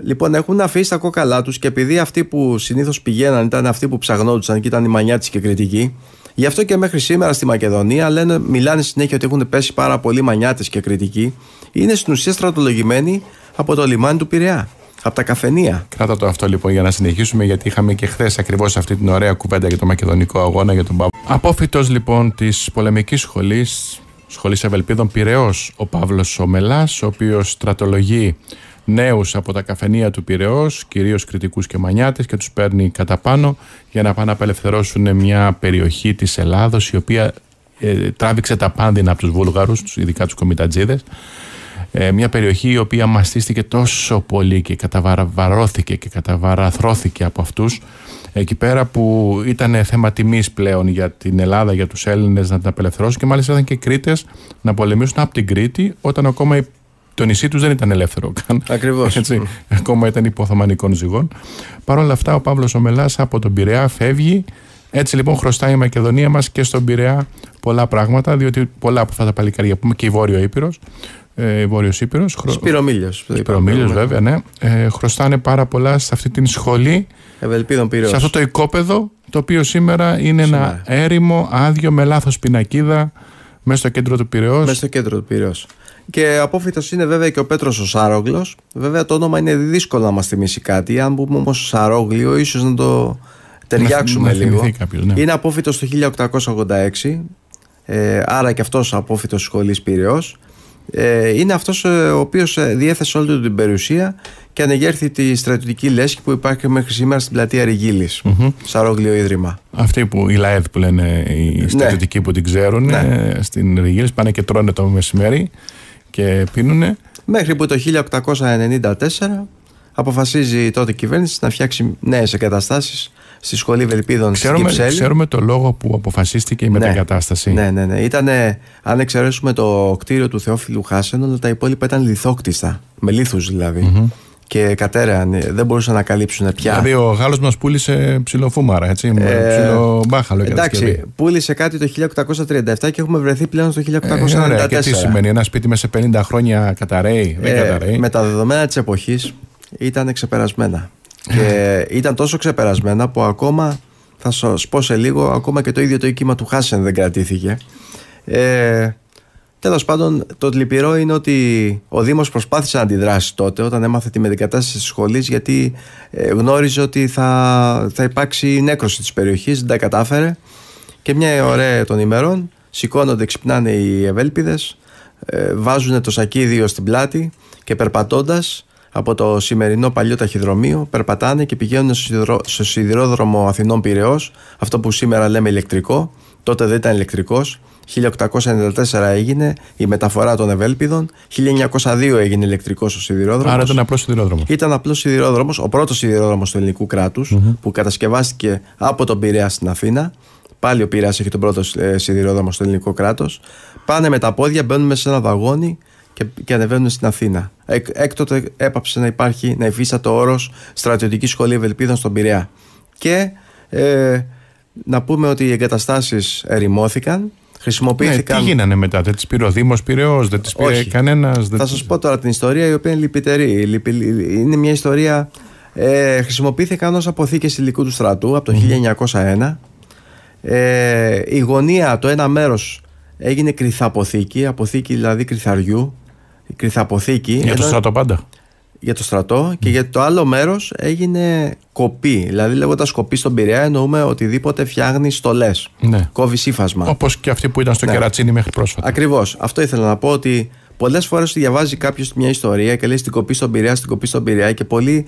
C: Λοιπόν, έχουν αφήσει τα κόκαλά τους και επειδή αυτοί που συνήθως πηγαίναν ήταν αυτοί που ψαγνόντουσαν και ήταν η μανιά τη και κριτική, γι' αυτό και μέχρι σήμερα στη Μακεδονία λένε, μιλάνε συνέχεια ότι έχουν πέσει πάρα πολύ μανιάτες και κριτική. Είναι στην ουσία στρατολογημένοι από το λιμάνι του Πειραιά από τα καφενεία.
B: Κράτα το αυτό λοιπόν για να συνεχίσουμε, γιατί είχαμε και χθες ακριβώς αυτή την ωραία κουβέντα για το μακεδονικό αγώνα για τον Παύλο. Απόφυτος λοιπόν της πολεμικής σχολής, σχολής Ευελπίδων Πειραιός, ο Παύλος Σόμελα, ο οποίος στρατολογεί νέους από τα καφενεία του Πυραιός, κυρίως κριτικούς και μανιάτες, και τους παίρνει κατά πάνω για να πάνε να απελευθερώσουν μια περιοχή της Ελλάδος η οποία ε, τράβηξε τα πάνδυνα από τους Βούλγαρους, ειδικά τους κομιτατζίδες. Ε, μια περιοχή η οποία μαστίστηκε τόσο πολύ και καταβαρώθηκε και καταβαραθρώθηκε από αυτούς εκεί πέρα που ήταν θέμα τιμής πλέον για την Ελλάδα, για τους Έλληνες να την απελευθερώσουν και μάλιστα ήταν και Κρήτες να πολεμήσουν από την Κρήτη όταν ακόμα το νησί τους δεν ήταν ελεύθερο καν. Ακριβώς. Ακόμα ήταν υπό Οθωμανικών ζυγών. Παρ' όλα αυτά, ο Παύλος Ομελάς από τον Πειραιά φεύγει. Έτσι λοιπόν χρωστάει η Μακεδονία μας και στον Πειραιά πολλά πράγματα, διότι πολλά από αυτά τα παλικάρια που πούμε και η Βόρειο Ήπειρος. Ε, Βόρειος Ήπειρος. Σπυρομίλιο. Σπυρομίλιο, ναι. βέβαια, ναι. Ε, χρωστάνε πάρα πολλά σε αυτή την σχολή. Ευελπίδων πυρός. Σε αυτό το οικόπεδο, το οποίο σήμερα είναι ένα έρημο, άδειο, με λάθος πινακίδα,
C: μέσα στο κέντρο του Πυραιός. Μέσα στο κέντρο του Πυραιός. Και απόφυτος είναι βέβαια και ο Πέτρος ο Σάρογλος. Βέβαια το όνομα είναι δύσκολο να μας θυμίσει κάτι. Αν πούμε όμως Σαρόγλιο, ίσως να το ταιριάξουμε να λίγο. Κάποιος, ναι. Είναι απόφυτος το 1886. Ε, άρα και αυτός απόφυτος σχολής Πυραιός. Ε, είναι αυτός ε, ο οποίος ε, διέθεσε όλη του την περιουσία και ανεγέρθη τη στρατιωτική λέσχη που υπάρχει μέχρι σήμερα στην πλατεία Ριγίλης. Σαρόγλιο Ίδρυμα. Αυτή που η ΛΑΕΔ που λένε οι ναι. στρατιωτικοί που την ξέρουν ναι. στην Ριγίλης πάνε και τρώνε το μεσημέρι και Μέχρι που το 1894 αποφασίζει η τότε κυβέρνηση να φτιάξει νέες εγκαταστάσεις στη Σχολή Βελπίδων ξέρουμε, στην Ξέρουμε το λόγο που αποφασίστηκε η ναι. μετεγκατάσταση. Ναι, ναι, ναι. Ήτανε, αν εξαιρέσουμε το κτίριο του Θεόφιλου όλα τα υπόλοιπα ήταν λιθόκτιστα. Με λίθους δηλαδή και κατέρεαν. Ε, δεν μπορούσαν να καλύψουν πια. Δηλαδή ο
B: Γάλλος μας πούλησε ψιλοφούμαρα, έτσι. Ε, ψιλομπάχαλο Εντάξει,
C: πούλησε κάτι το 1837 και έχουμε βρεθεί πλέον στο 1894. Ε, και τι σημαίνει,
B: ένα σπίτι μέσα σε 50 χρόνια καταραίει. Δεν ε,
C: καταραίει. Με τα δεδομένα της εποχής ήταν ξεπερασμένα. Ε. και ήταν τόσο ξεπερασμένα που ακόμα, θα σας πω σε λίγο, ακόμα και το ίδιο το οίκημα του Χάσεν δεν κρατήθηκε. Ε, Τέλος πάντων, το λυπηρό είναι ότι ο Δήμος προσπάθησε να αντιδράσει τότε όταν έμαθε τη μετεγκατάσταση της σχολής, γιατί ε, γνώριζε ότι θα, θα υπάρξει νέκρωση της περιοχής. Δεν τα κατάφερε. Και μια ωραία των ημερών σηκώνονται, ξυπνάνε οι ευέλπιδες, ε, βάζουν το σακίδιο στην πλάτη και περπατώντας από το σημερινό παλιό ταχυδρομείο, περπατάνε και πηγαίνουν στο σιδηρόδρομο Αθηνών Πυραιός, αυτό που σήμερα λέμε ηλεκτρικό. Τότε δεν ήταν ηλεκτρικός, 1894 έγινε η μεταφορά των Ευέλπιδων. 1902 έγινε ηλεκτρικός ο σιδηρόδρομος. Άρα ήταν
B: απλός σιδηρόδρομος.
C: Ήταν απλός σιδηρόδρομος, ο πρώτος σιδηρόδρομος του ελληνικού που κατασκευάστηκε από τον Πειραιά στην Αθήνα. Πάλι ο Πειραιά έχει τον πρώτο ε, σιδηρόδρομο στο ελληνικό κράτος. Πάνε με τα πόδια, μπαίνουν σε ένα βαγόνι και, και ανεβαίνουν στην Αθήνα. έκτοτε έπαψε να υπάρχει, να υφίσταται ο όρος Στρατιωτική Σχολή Ευελπίδων στον Πειραιά. Και ε, να πούμε ότι οι εγκαταστάσεις ερημώθηκαν Χρησιμοποιήθηκαν. Ναι,
B: τι γίνανε μετά, δεν τις πήρε ο Δήμος Πυραιό, δεν τις πήρε κανένα.
C: Θα σας πω τώρα την ιστορία η οποία είναι λυπητερή. Είναι μια ιστορία. Ε, χρησιμοποιήθηκαν ως αποθήκες υλικού του στρατού από το 1901. Ε, η γωνία, το ένα μέρος έγινε κρυθαποθήκη, αποθήκη δηλαδή κρυθαριού. Κρυθαποθήκη. Για το στρατό πάντα για το στρατό και για το άλλο μέρος έγινε κοπή. Δηλαδή, λέγοντας κοπή στον Πειραιά, εννοούμε οτιδήποτε φτιάχνει στολές. Ναι. Κόβει ύφασμα. Όπως και αυτή που ήταν στο ναι. Κερατσίνη μέχρι πρόσφατα. Ακριβώς. Αυτό ήθελα να πω ότι πολλές φορές διαβάζει κάποιος μια ιστορία και λέει στην κοπή στον Πειραιά, στην κοπή στον Πειραιά και πολλοί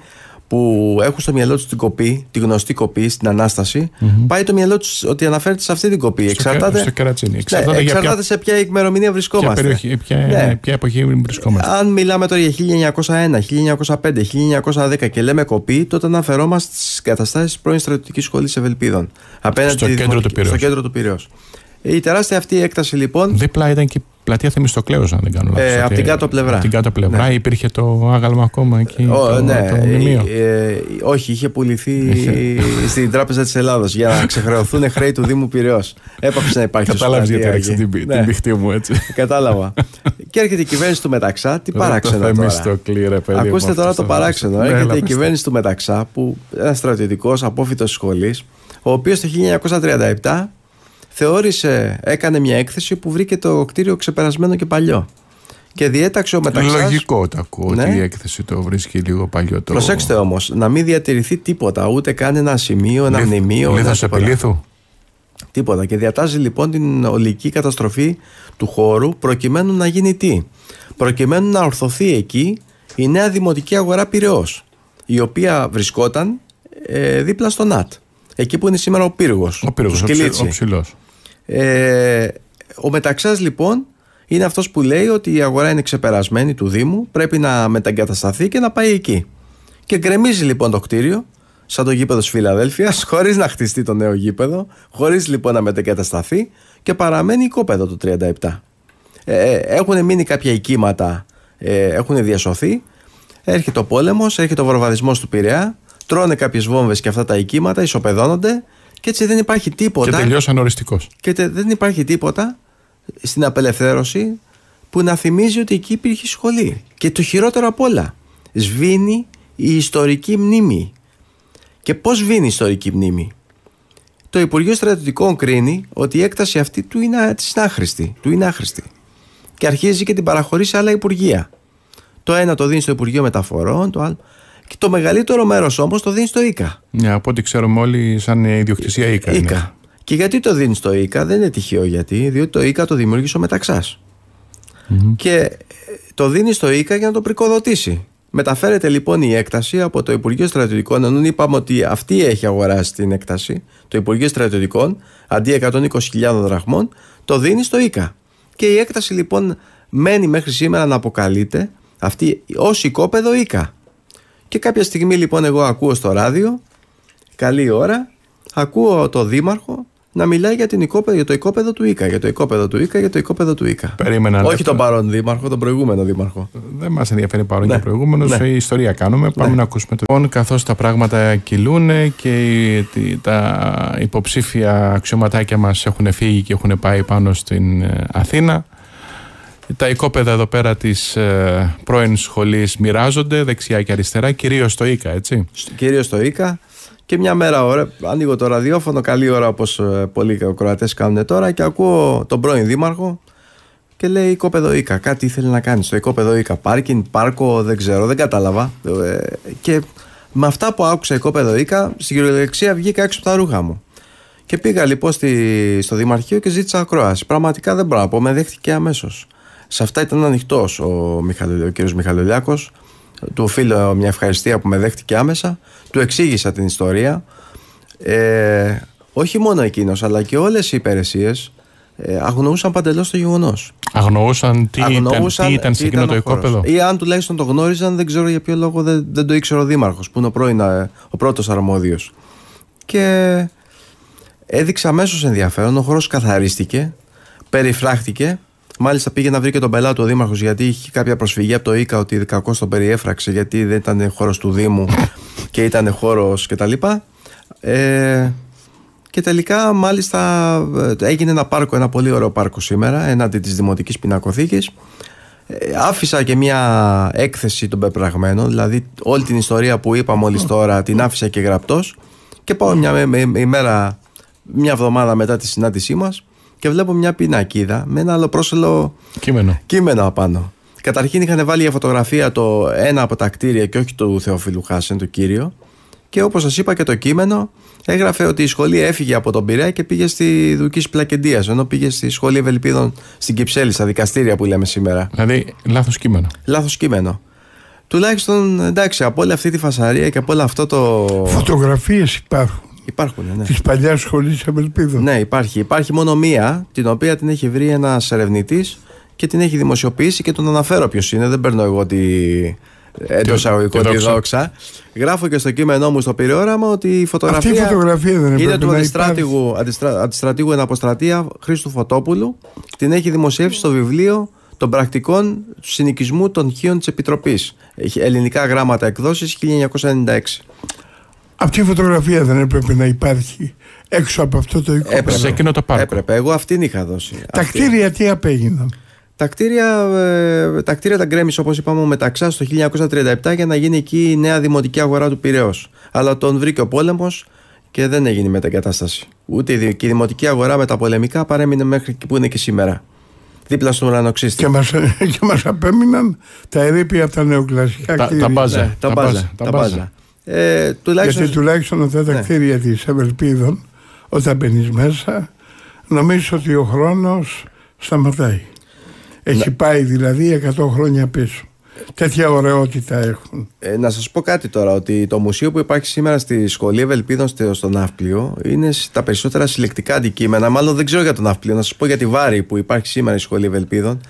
C: που έχουν στο μυαλό τους την κοπή, τη γνωστή κοπή, στην ανασταση πάει το μυαλό τους ότι αναφέρεται σε αυτή την κοπή. Στο εξαρτάται, ναι, εξαρτάται, για ποια... σε ποια ημερομηνία βρισκόμαστε. Ποια, περιοχή, ποια, ναι. εποχή βρισκόμαστε. Αν μιλάμε τώρα για 1901, 1905, 1910 και λέμε κοπή, τότε αναφερόμαστε στις καταστάσεις πρώην στρατιωτικής σχολής Ευελπίδων. στο, κέντρο του στο κέντρο του Η τεράστια αυτή έκταση λοιπόν. Δίπλα ήταν και πλατεία Θεμιστοκλέο, αν δεν κάνω λάθος. Ε, από την κάτω πλευρά. Από την κάτω πλευρά ναι. υπήρχε
B: το άγαλμα ακόμα εκεί. Ο, το, ναι, ε,
C: ε, όχι, είχε πουληθεί στην Τράπεζα της Ελλάδος για να ξεχρεωθούν χρέη του Δήμου Πυραιός. Έπαψε να υπάρχει. Κατάλαβε γιατί έριξε την, ναι. την πηχτή μου έτσι. Κατάλαβα. και έρχεται η κυβέρνηση του Μεταξά. Τι παράξενο. Το Ακούστε τώρα το παράξενο. Έρχεται η κυβέρνηση του Μεταξά που ένας στρατιωτικός απόφυτος σχολής, ο οποίος το 1937 θεώρησε, έκανε μια έκθεση που βρήκε το κτίριο ξεπερασμένο και παλιό. Και διέταξε ο μεταξύ. Λογικό το ακούω ναι. ότι η
B: έκθεση το βρίσκει λίγο παλιό τώρα. Προσέξτε
C: όμως, να μην διατηρηθεί τίποτα, ούτε καν ένα σημείο, ένα Λίθ, μνημείο. Λίθος επιλήθου. Τίποτα. Και διατάζει λοιπόν την ολική καταστροφή του χώρου προκειμένου να γίνει τι. Προκειμένου να ορθωθεί εκεί η νέα δημοτική αγορά Πυραιός η οποία βρισκόταν ε, δίπλα στο ΝΑΤ. Εκεί που είναι σήμερα ο πύργος. Ο πύργος, ο, ε, ο Μεταξάς λοιπόν είναι αυτός που λέει ότι η αγορά είναι ξεπερασμένη του Δήμου, πρέπει να μεταγκατασταθεί και να πάει εκεί. Και γκρεμίζει λοιπόν το κτίριο, σαν το γήπεδο της Φιλαδέλφειας, χωρίς να χτιστεί το νέο γήπεδο, χωρίς λοιπόν να μεταγκατασταθεί και παραμένει οικόπεδο το 37. Ε, ε, έχουν μείνει κάποια οικήματα, ε, έχουν διασωθεί, έρχεται ο πόλεμος, έρχεται ο βορβαδισμός του Πειραιά, τρώνε κάποιες βόμβες και αυτά τα οικήματα, ισοπεδώνονται και έτσι δεν υπάρχει τίποτα. Και τελείω Και τε, δεν υπάρχει τίποτα στην απελευθέρωση που να θυμίζει ότι εκεί υπήρχε σχολή. Και το χειρότερο απ' όλα, σβήνει η ιστορική μνήμη. Και πώς σβήνει η ιστορική μνήμη. Το Υπουργείο Στρατιωτικών κρίνει ότι η έκταση αυτή του είναι, άχρηστη, του είναι άχρηστη. Και αρχίζει και την παραχωρεί σε άλλα Υπουργεία. Το ένα το δίνει στο Υπουργείο Μεταφορών, το άλλο. Και το μεγαλύτερο μέρος όμως το δίνεις στο ΙΚΑ. Ναι, από ό,τι ξέρουμε όλοι, σαν ιδιοκτησία ΙΚΑ. ΙΚΑ. Και γιατί το δίνεις στο ΙΚΑ, δεν είναι τυχαίο γιατί, διότι το ΙΚΑ το δημιούργησε ο μεταξα Και ε, το δίνεις στο ΙΚΑ για να το πρικοδοτήσει. Μεταφέρεται λοιπόν η έκταση από το Υπουργείο Στρατιωτικών, ενώ είπαμε ότι αυτή έχει αγοράσει την έκταση, το Υπουργείο Στρατιωτικών, αντί 120.000 δραχμών, το δίνεις στο ΙΚΑ. Και η έκταση λοιπόν μένει μέχρι σήμερα να αποκαλείται αυτή ως οικόπεδο ΙΚΑ. Και κάποια στιγμή λοιπόν εγώ ακούω στο ράδιο, καλή ώρα, ακούω το δήμαρχο να μιλάει για, την το οικόπεδο του Ίκα. Για το οικόπεδο του Ίκα, για το οικόπεδο του Ίκα. Περίμενα Όχι τον παρόν δήμαρχο, τον προηγούμενο δήμαρχο.
B: Δεν μας ενδιαφέρει παρόν ναι. και προηγούμενος. Ναι. Η ιστορία κάνουμε. Πάμε ναι. να ακούσουμε το. Λοιπόν, καθώς τα πράγματα κυλούν και τα υποψήφια αξιωματάκια μας έχουν φύγει και έχουν πάει πάνω στην ε, Αθήνα. Τα οικόπεδα εδώ πέρα της ε, πρώην σχολής μοιράζονται δεξιά και αριστερά, κυρίως στο ΙΚΑ, έτσι.
C: Κυρίως στο ΙΚΑ. Και μια μέρα, ώρα, ανοίγω το ραδιόφωνο, καλή ώρα όπως ε, πολλοί Κροατέ κάνουν τώρα, και ακούω τον πρώην Δήμαρχο και λέει οικόπεδο ΙΚΑ. Κάτι ήθελε να κάνεις στο οικόπεδο ΙΚΑ. Πάρκινγκ, πάρκο, δεν ξέρω, δεν κατάλαβα. Ε, και με αυτά που άκουσα οικόπεδο ΙΚΑ, στην κυριολεξία βγήκα έξω από τα ρούχα μου. Και πήγα λοιπόν στη, στο Δημαρχείο και ζήτησα ακρόαση. Πραγματικά δεν μπορώ να πω, με δέχτηκε αμέσως. Σε αυτά ήταν ανοιχτός ο, κύριο ο κ. Μιχαλολιάκο. Του οφείλω μια ευχαριστία που με δέχτηκε άμεσα. Του εξήγησα την ιστορία. Ε, όχι μόνο εκείνος, αλλά και όλες οι υπηρεσίες ε, αγνοούσαν παντελώς το γεγονός. Αγνοούσαν τι αγνοούσαν, ήταν, τι ήταν σε εκείνο το οικόπεδο. Ή αν τουλάχιστον το γνώριζαν, δεν ξέρω για ποιο λόγο δεν, δεν το ήξερε ο Δήμαρχος, που είναι ο, πρώην, ε, ο πρώτος αρμόδιος. Και έδειξε αμέσως ενδιαφέρον, ο χώρος καθαρίστηκε, περιφράχτηκε Μάλιστα πήγε να βρει και τον πελάτο ο Δήμαρχος γιατί είχε κάποια προσφυγή από το ΙΚΑ ότι κακός τον περιέφραξε γιατί δεν ήταν χώρος του Δήμου και ήταν χώρος κτλ. Ε, και τελικά μάλιστα ε, έγινε ένα πάρκο, ένα πολύ ωραίο πάρκο σήμερα έναντι της Δημοτικής Πινακοθήκης ε, άφησα και μια έκθεση των πεπραγμένων, δηλαδή όλη την ιστορία που είπα μόλις τώρα την άφησα και γραπτός. και πάω μια ε, ημέρα, μια εβδομάδα μετά τη συνάντησή μας και βλέπω μια πινακίδα με ένα άλλο κείμενο. κείμενο απάνω. Καταρχήν είχαν βάλει για φωτογραφία το ένα από τα κτίρια και όχι του Θεοφιλού Χάσεν, το κύριο. Και όπως σας είπα και το κείμενο, έγραφε ότι η σχολή έφυγε από τον Πειραιά και πήγε στη Δουκής Πλακεντίας. Ενώ πήγε στη σχολή Ευελπίδων στην Κυψέλη, στα δικαστήρια που λέμε σήμερα. Δηλαδή, λάθος κείμενο. Λάθος κείμενο. Τουλάχιστον εντάξει, από όλη αυτή τη φασαρία και από όλο αυτό το.
A: Φωτογραφίες υπάρχουν.
C: Υπάρχουν, ναι. Της παλιάς σχολής Ναι, υπάρχει. Υπάρχει μόνο μία, την οποία την έχει βρει ένας ερευνητής και την έχει δημοσιοποιήσει και τον αναφέρω ποιος είναι. Δεν παίρνω εγώ τη. Ε, Εντός αγωγικών τη δόξα. Γράφω και στο κείμενό μου στο περιόραμα ότι η φωτογραφία, Αυτή η φωτογραφία δεν είναι του αντιστράτηγου, αντιστρα, αντιστρατηγού εν αποστρατεία Χρήστου Φωτόπουλου. Την έχει δημοσιεύσει στο βιβλίο των πρακτικών του συνοικισμού των χείων της Επιτροπής. Ελληνικά γράμματα εκδόσεις 1996.
A: Αυτή η φωτογραφία δεν έπρεπε να υπάρχει έξω από αυτό το οικόπεδο. Έπρεπε,
C: εκείνο το πάρκο. Έπρεπε, εγώ αυτήν είχα δώσει. Τα αυτή. κτίρια τι απέγιναν. Τα κτίρια, ε, τα, γκρέμισε όπως είπαμε ο στο το 1937 για να γίνει εκεί η νέα δημοτική αγορά του Πειραιός. Αλλά τον βρήκε ο πόλεμος και δεν έγινε η μετακατάσταση. Ούτε η δημοτική αγορά με τα πολεμικά παρέμεινε μέχρι που είναι και σήμερα.
A: Δίπλα στον ουρανοξύστη. Και μας και μας απέμειναν τα ερήπια από τα νεοκλασικά κτίρια. Τα, τα, ναι, τα μπάζα. Ε, τουλάχιστον... Γιατί τουλάχιστον αυτά τα ναι. κτίρια της Ευελπίδων όταν μπαίνεις μέσα νομίζω ότι ο χρόνος σταματάει. Έχει ναι. πάει δηλαδή 100 χρόνια πίσω. Τέτοια ωραιότητα έχουν.
C: Ε, να σας πω κάτι τώρα, ότι το μουσείο που υπάρχει σήμερα στη Σχολή Ευελπίδων στο Ναύπλιο είναι τα περισσότερα συλλεκτικά αντικείμενα. Μάλλον δεν ξέρω για το Ναύπλιο, να σας πω για τη Βάρη που υπάρχει σήμερα η Σχολή Ευελπίδων.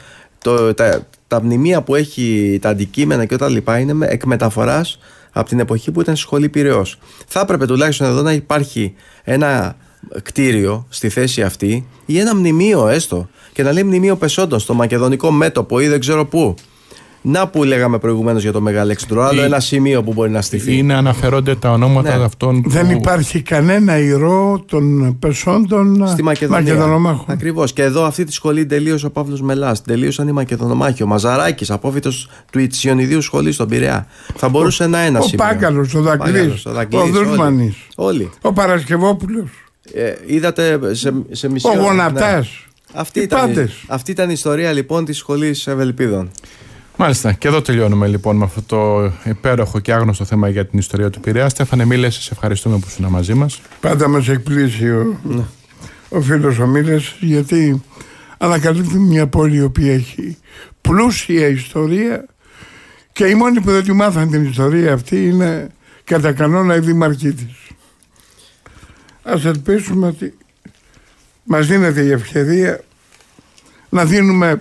C: Το, τα, τα μνημεία που έχει τα αντικείμενα και όλα λοιπά είναι εκ μεταφοράς από την εποχή που ήταν σχολή Πυραιός. Θα έπρεπε τουλάχιστον εδώ να υπάρχει ένα κτίριο στη θέση αυτή ή ένα μνημείο έστω και να λέει μνημείο πεσόντων στο μακεδονικό μέτωπο ή δεν ξέρω πού να που λέγαμε προηγουμένως για το μεγάλο Μεγαλέξανδρο, άλλο ένα σημείο που μπορεί να στηθεί. Είναι αναφέρονται τα ονόματα ναι. αυτών που. Δεν
A: υπάρχει κανένα ηρώ των πεσών των Στη Μακεδονομάχων.
C: Ακριβώς. Και εδώ αυτή τη σχολή τελείωσε ο Παύλος Μελάς. Τελείωσαν οι Μακεδονομάχοι. Ο Μαζαράκης, απόφυτο του Ιτσιονιδίου σχολής στον Πειραιά. Θα μπορούσε να ένα ο σημείο. ο
A: Πάγκαλος, ο Δακλή. Ο Δούρμανης. Όλοι. Ο Παρασκευόπουλος.
C: Ε, είδατε σε, σε μισή. Ο Γονατάς. Ναι. Αυτή, αυτή ήταν η ιστορία λοιπόν της σχολής Ευελπίδων. Μάλιστα. Και εδώ τελειώνουμε λοιπόν με αυτό
B: το υπέροχο και άγνωστο θέμα για την ιστορία του Πειραιά. Στέφανε Μίλες, σε ευχαριστούμε που ήσουν μαζί μας.
A: Πάντα μας εκπλήσει ο, ναι. ο φίλος ο Μίλες, γιατί ανακαλύπτει μια πόλη η οποία έχει πλούσια ιστορία και οι μόνοι που δεν τη μάθαν την ιστορία αυτή είναι κατά κανόνα οι δήμαρχοί τη. Ας ελπίσουμε ότι μας δίνεται η ευκαιρία να δίνουμε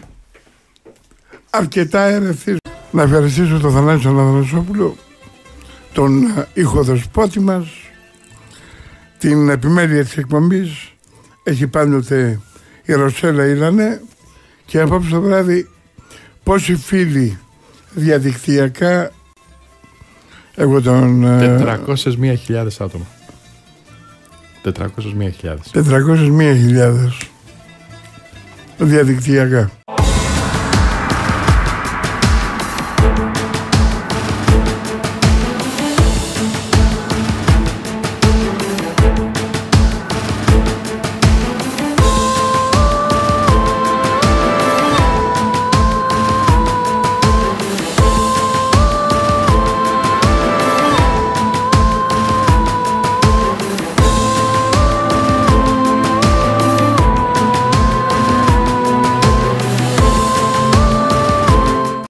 A: αρκετά ερεθείς. Να ευχαριστήσω τον Θανάση Αναδρασόπουλο, τον ηχοδεσπότη ε, μας, την επιμέλεια της εκπομπής, έχει πάντοτε η Ρωσέλα Ιλανέ και απόψε το βράδυ πόσοι φίλοι διαδικτυακά εγώ τον... 401.000
B: ε, άτομα. 401.000.
A: 401.000 διαδικτυακά.